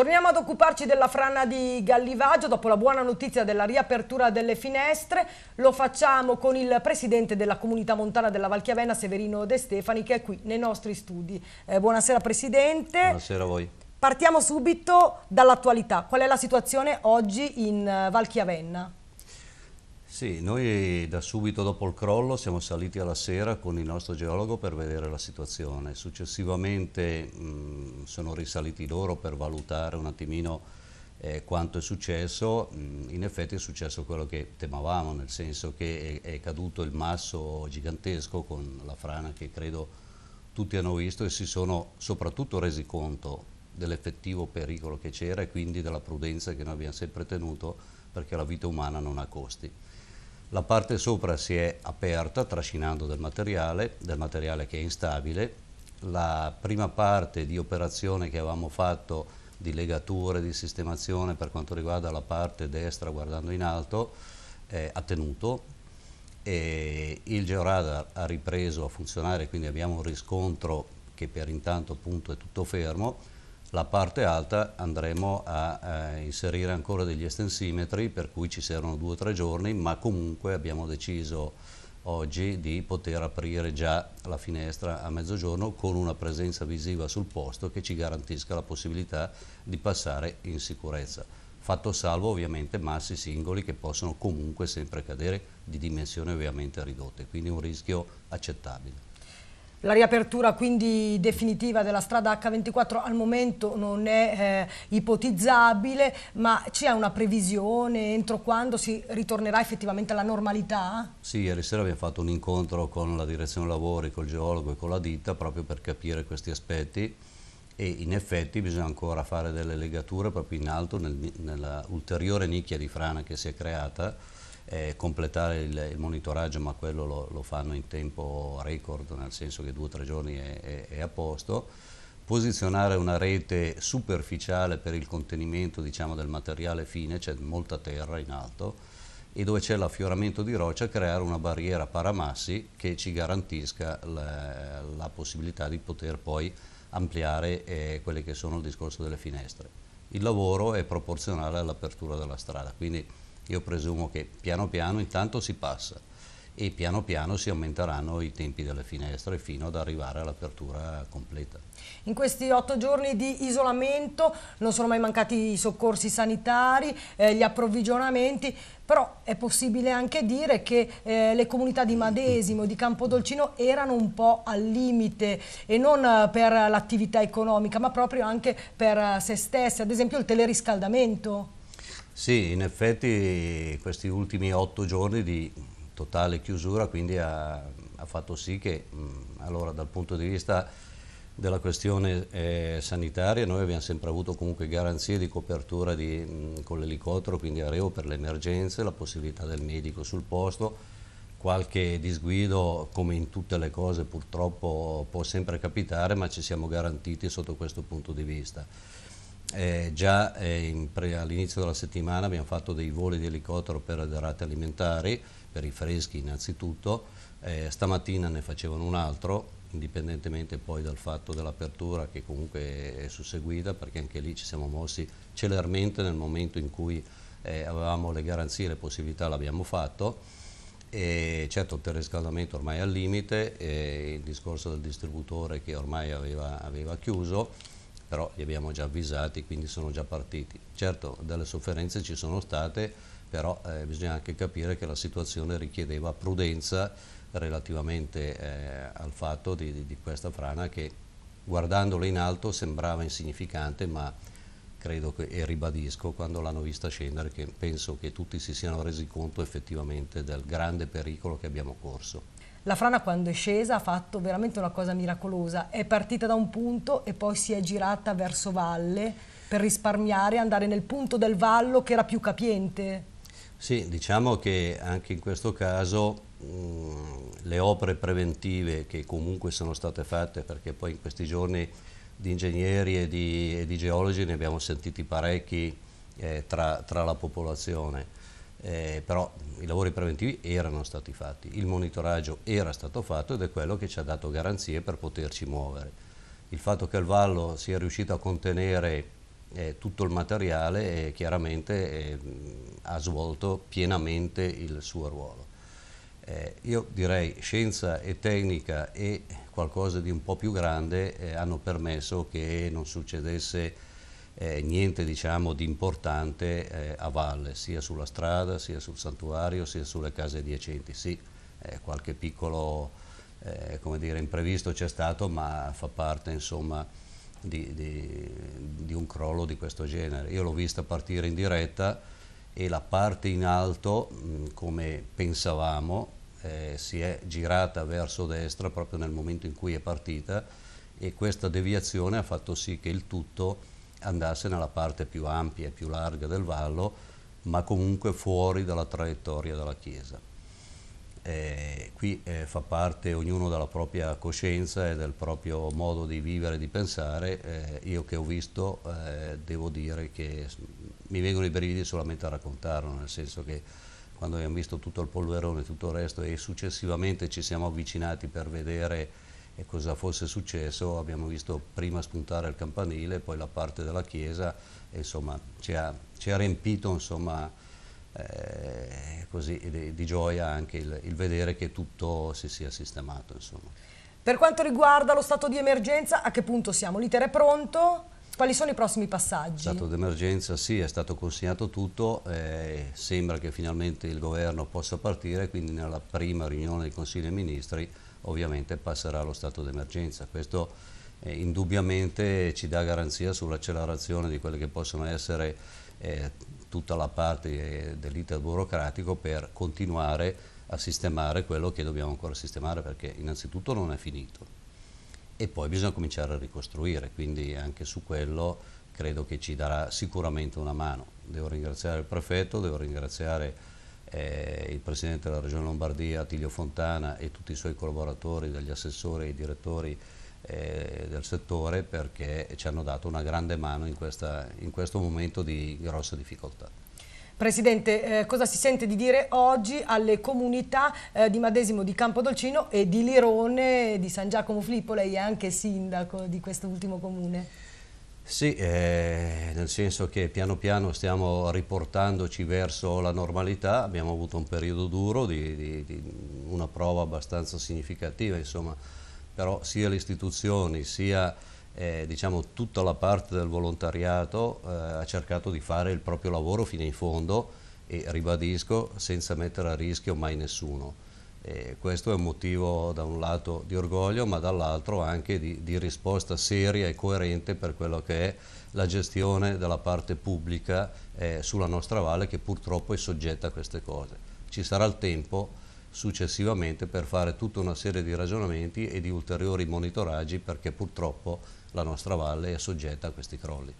Torniamo ad occuparci della frana di Gallivaggio dopo la buona notizia della riapertura delle finestre. Lo facciamo con il presidente della comunità montana della Valchiavenna, Severino De Stefani, che è qui nei nostri studi. Eh, buonasera presidente. Buonasera a voi. Partiamo subito dall'attualità. Qual è la situazione oggi in eh, Valchiavenna? Sì, noi da subito dopo il crollo siamo saliti alla sera con il nostro geologo per vedere la situazione. Successivamente mh, mm, sono risaliti loro per valutare un attimino eh, quanto è successo. Mh, mm, in effetti è successo quello che temavamo, nel senso che è, è, caduto il masso gigantesco con la frana che credo tutti hanno visto e si sono soprattutto resi conto dell'effettivo pericolo che c'era e quindi della prudenza che noi abbiamo sempre tenuto perché la vita umana non ha costi. La parte sopra si è aperta trascinando del materiale, del materiale che è instabile. La prima parte di operazione che avevamo fatto di legature, di sistemazione per quanto riguarda la parte destra guardando in alto eh, ha tenuto. E il georadar ha ripreso a funzionare, quindi abbiamo un riscontro che per intanto appunto è tutto fermo la parte alta andremo a eh, inserire ancora degli estensimetri per cui ci servono due o tre giorni ma comunque abbiamo deciso oggi di poter aprire già la finestra a mezzogiorno con una presenza visiva sul posto che ci garantisca la possibilità di passare in sicurezza fatto salvo ovviamente massi singoli che possono comunque sempre cadere di dimensioni ovviamente ridotte quindi un rischio accettabile la riapertura quindi definitiva della strada H24 al momento non è eh, ipotizzabile, ma c'è una previsione entro quando si ritornerà effettivamente alla normalità? Sì, ieri sera abbiamo fatto un incontro con la direzione lavori, col geologo e con la ditta proprio per capire questi aspetti e in effetti bisogna ancora fare delle legature proprio in alto nel, nella ulteriore nicchia di frana che si è creata eh, completare il, il, monitoraggio, ma quello lo, lo, fanno in tempo record, nel senso che due o tre giorni è, è, è, a posto. Posizionare una rete superficiale per il contenimento diciamo, del materiale fine, c'è cioè molta terra in alto, e dove c'è l'affioramento di roccia creare una barriera paramassi che ci garantisca la, la possibilità di poter poi ampliare eh, quelle che sono il discorso delle finestre. Il lavoro è proporzionale all'apertura della strada, quindi io presumo che piano piano intanto si passa e piano piano si aumenteranno i tempi delle finestre fino ad arrivare all'apertura completa. In questi otto giorni di isolamento non sono mai mancati i soccorsi sanitari, eh, gli approvvigionamenti, però è possibile anche dire che eh, le comunità di Madesimo e di Campodolcino erano un po' al limite e non eh, per l'attività economica ma proprio anche per eh, se stesse, ad esempio il teleriscaldamento. Sì, in effetti questi ultimi otto giorni di totale chiusura quindi ha, ha fatto sì che mh, allora dal punto di vista della questione eh, sanitaria noi abbiamo sempre avuto comunque garanzie di copertura di, mh, con l'elicottero, quindi aereo per le emergenze, la possibilità del medico sul posto, qualche disguido come in tutte le cose purtroppo può sempre capitare ma ci siamo garantiti sotto questo punto di vista eh, già eh, all'inizio della settimana abbiamo fatto dei voli di elicottero per derrate alimentari, per i freschi innanzitutto, eh, stamattina ne facevano un altro, indipendentemente poi dal fatto dell'apertura che comunque è susseguita, perché anche lì ci siamo mossi celermente nel momento in cui eh, avevamo le garanzie e le possibilità, l'abbiamo fatto. E certo il terriscaldamento ormai è al limite, eh, il discorso del distributore che ormai aveva, aveva chiuso, però li abbiamo già avvisati, quindi sono già partiti. Certo, delle sofferenze ci sono state, però eh, bisogna anche capire che la situazione richiedeva prudenza relativamente eh, al fatto di, di, questa frana che guardandola in alto sembrava insignificante, ma credo che, e ribadisco quando l'hanno vista scendere che penso che tutti si siano resi conto effettivamente del grande pericolo che abbiamo corso. La frana quando è scesa ha fatto veramente una cosa miracolosa, è partita da un punto e poi si è girata verso valle per risparmiare e andare nel punto del vallo che era più capiente. Sì, diciamo che anche in questo caso mh, mm, le opere preventive che comunque sono state fatte, perché poi in questi giorni di ingegneri e di, e di, geologi ne abbiamo sentiti parecchi eh, tra, tra, la popolazione, eh, però i lavori preventivi erano stati fatti, il monitoraggio era stato fatto ed è quello che ci ha dato garanzie per poterci muovere. Il fatto che il vallo sia riuscito a contenere eh, tutto il materiale eh, chiaramente eh, ha svolto pienamente il suo ruolo. Eh, io direi scienza e tecnica e qualcosa di un po' più grande eh, hanno permesso che non succedesse eh, niente diciamo, di importante eh, a valle, sia sulla strada, sia sul santuario, sia sulle case adiacenti. Sì, eh, qualche piccolo eh, dire, imprevisto c'è stato, ma fa parte insomma, di, di, di un crollo di questo genere. Io l'ho vista partire in diretta e la parte in alto, mh, come pensavamo, eh, si è girata verso destra proprio nel momento in cui è partita e questa deviazione ha fatto sì che il tutto andasse nella parte più ampia e più larga del vallo, ma comunque fuori dalla traiettoria della Chiesa. Eh, qui eh, fa parte ognuno della propria coscienza e del proprio modo di vivere e di pensare. Eh, io che ho visto eh, devo dire che mi vengono i brividi solamente a raccontarlo, nel senso che quando abbiamo visto tutto il polverone e tutto il resto e successivamente ci siamo avvicinati per vedere eh, cosa fosse successo, abbiamo visto prima spuntare il campanile, poi la parte della chiesa, e insomma ci ha, ci ha riempito insomma, eh, così, di, di, gioia anche il, il, vedere che tutto si sia sistemato. Insomma. Per quanto riguarda lo stato di emergenza, a che punto siamo? L'iter è pronto? Quali sono i prossimi passaggi? Stato d'emergenza, sì, è stato consegnato tutto, eh, sembra che finalmente il governo possa partire, quindi nella prima riunione del Consiglio dei Ministri ovviamente passerà lo stato d'emergenza. Questo eh, indubbiamente ci dà garanzia sull'accelerazione di quelle che possono essere eh, tutta la parte eh, dell'iter burocratico per continuare a sistemare quello che dobbiamo ancora sistemare perché innanzitutto non è finito e poi bisogna cominciare a ricostruire, quindi anche su quello credo che ci darà sicuramente una mano. Devo ringraziare il prefetto, devo ringraziare eh, il Presidente della Regione Lombardia, Attilio Fontana e tutti i suoi collaboratori, dagli assessori e i direttori eh, del settore perché ci hanno dato una grande mano in, questa, in questo momento di grossa difficoltà. Presidente, eh, cosa si sente di dire oggi alle comunità eh, di Madesimo di Campodolcino e di Lirone di San Giacomo Flippo? Lei è anche sindaco di quest'ultimo comune. Sì, eh, nel senso che piano piano stiamo riportandoci verso la normalità, abbiamo avuto un periodo duro, di, di, di una prova abbastanza significativa, insomma, però sia le istituzioni sia eh, diciamo, tutta la parte del volontariato eh, ha cercato di fare il proprio lavoro fino in fondo e ribadisco senza mettere a rischio mai nessuno. E eh, questo è un motivo da un lato di orgoglio ma dall'altro anche di, di, risposta seria e coerente per quello che è la gestione della parte pubblica eh, sulla nostra valle che purtroppo è soggetta a queste cose. Ci sarà il tempo successivamente per fare tutta una serie di ragionamenti e di ulteriori monitoraggi perché purtroppo la nostra valle è soggetta a questi crolli.